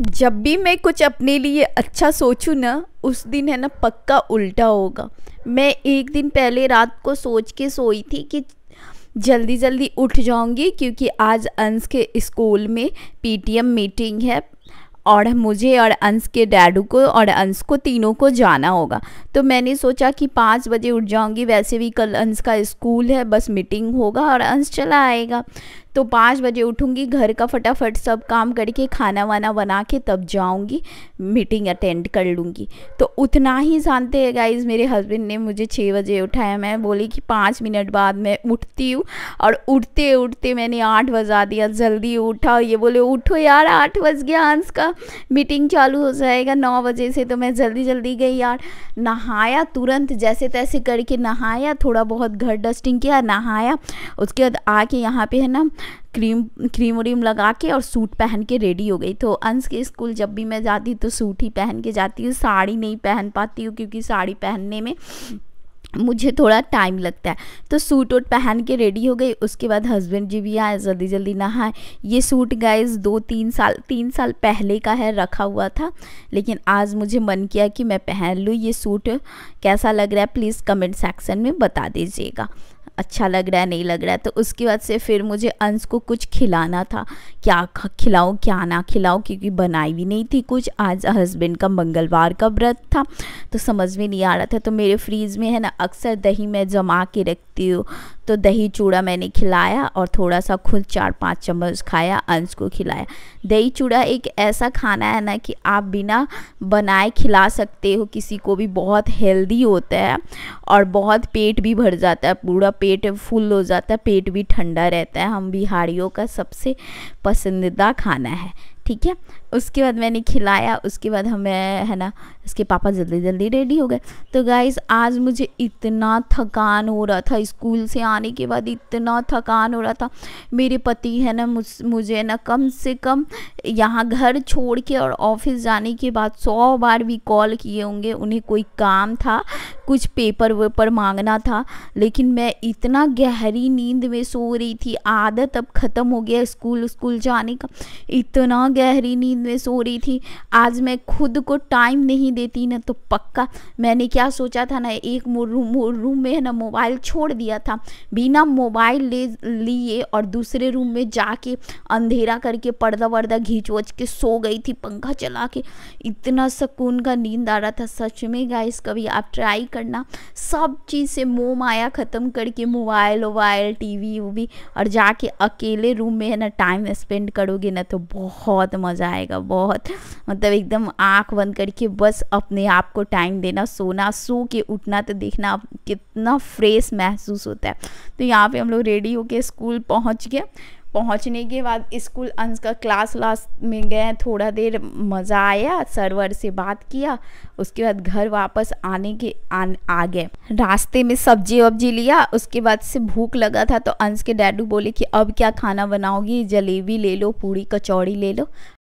जब भी मैं कुछ अपने लिए अच्छा सोचूँ ना उस दिन है ना पक्का उल्टा होगा मैं एक दिन पहले रात को सोच के सोई थी कि जल्दी जल्दी उठ जाऊंगी क्योंकि आज अंश के स्कूल में पीटीएम मीटिंग है और मुझे और अंश के डैडू को और अंश को तीनों को जाना होगा तो मैंने सोचा कि पाँच बजे उठ जाऊंगी वैसे भी कल अंश का स्कूल है बस मीटिंग होगा और अंश चला आएगा तो पाँच बजे उठूँगी घर का फटाफट सब काम करके खाना वाना बना के तब जाऊँगी मीटिंग अटेंड कर लूँगी तो उतना ही जानते हैं गाइज मेरे हस्बैंड ने मुझे छः बजे उठाया मैं बोली कि पाँच मिनट बाद मैं उठती हूँ और उठते उठते मैंने आठ बजा दिया जल्दी उठा ये बोले उठो यार आठ बज गया आंस का मीटिंग चालू हो जाएगा नौ बजे से तो मैं जल्दी जल्दी गई यार नहाया तुरंत जैसे तैसे करके नहाया थोड़ा बहुत घर डस्टिंग किया नहाया उसके बाद आके यहाँ पे है ना क्रीम क्रीम व्रीम लगा के और सूट पहन के रेडी हो गई तो अंश के स्कूल जब भी मैं जाती तो सूट ही पहन के जाती हूँ साड़ी नहीं पहन पाती हूँ क्योंकि साड़ी पहनने में मुझे थोड़ा टाइम लगता है तो सूट वूट पहन के रेडी हो गई उसके बाद हस्बैंड जी भी आए जल्दी जल्दी नहाए ये सूट गाइज दो तीन साल तीन साल पहले का है रखा हुआ था लेकिन आज मुझे मन किया कि मैं पहन लूँ ये सूट कैसा लग रहा है प्लीज़ कमेंट सेक्शन में बता दीजिएगा अच्छा लग रहा है नहीं लग रहा है तो उसके बाद से फिर मुझे अंश को कुछ खिलाना था क्या खिलाऊँ क्या ना खिलाऊँ क्योंकि बनाई भी नहीं थी कुछ आज हस्बैंड का मंगलवार का व्रत था तो समझ में नहीं आ रहा था तो मेरे फ्रीज़ में है ना अक्सर दही मैं जमा के रखती हूँ तो दही चूड़ा मैंने खिलाया और थोड़ा सा खुद चार पाँच चम्मच खाया अंश को खिलाया दही चूड़ा एक ऐसा खाना है ना कि आप बिना बनाए खिला सकते हो किसी को भी बहुत हेल्दी होता है और बहुत पेट भी भर जाता है पूरा पेट फुल हो जाता है पेट भी ठंडा रहता है हम बिहारियों का सबसे पसंदीदा खाना है ठीक है उसके बाद मैंने खिलाया उसके बाद हमें है ना उसके पापा जल्दी जल्दी रेडी हो गए तो गाइज़ आज मुझे इतना थकान हो रहा था स्कूल से आने के बाद इतना थकान हो रहा था मेरे पति है ना मुझ मुझे ना कम से कम यहाँ घर छोड़ के और ऑफिस जाने के बाद सौ बार भी कॉल किए होंगे उन्हें कोई काम था कुछ पेपर वेपर मांगना था लेकिन मैं इतना गहरी नींद में सो रही थी आदत अब ख़त्म हो गया स्कूल स्कूल जाने का इतना गहरी नींद में सो रही थी आज मैं खुद को टाइम नहीं देती ना तो पक्का मैंने क्या सोचा था ना एक रूम रूम में ना मोबाइल छोड़ दिया था बिना मोबाइल ले लिए और दूसरे रूम में जाके अंधेरा करके पर्दा वर्दा वोच के सो गई थी पंखा चला के इतना सुकून का नींद आ रहा था सच में गाइस कभी आप ट्राई करना सब चीज़ से मोह माया ख़त्म करके मोबाइल वोबाइल टी वी और जाके अकेले रूम में है ना टाइम स्पेंड करोगे ना तो बहुत बहुत मज़ा आएगा बहुत मतलब एकदम आँख बंद करके बस अपने आप को टाइम देना सोना सो के उठना तो देखना कितना फ्रेश महसूस होता है तो यहाँ पे हम लोग रेडी होके स्कूल पहुँच गए पहुंचने के बाद स्कूल अंश का क्लास व्लास में गए थोड़ा देर मज़ा आया सर्वर से बात किया उसके बाद घर वापस आने के आ, आ गए रास्ते में सब्जी वब्जी लिया उसके बाद से भूख लगा था तो अंश के डैडू बोले कि अब क्या खाना बनाओगी जलेबी ले लो पूड़ी कचौड़ी ले लो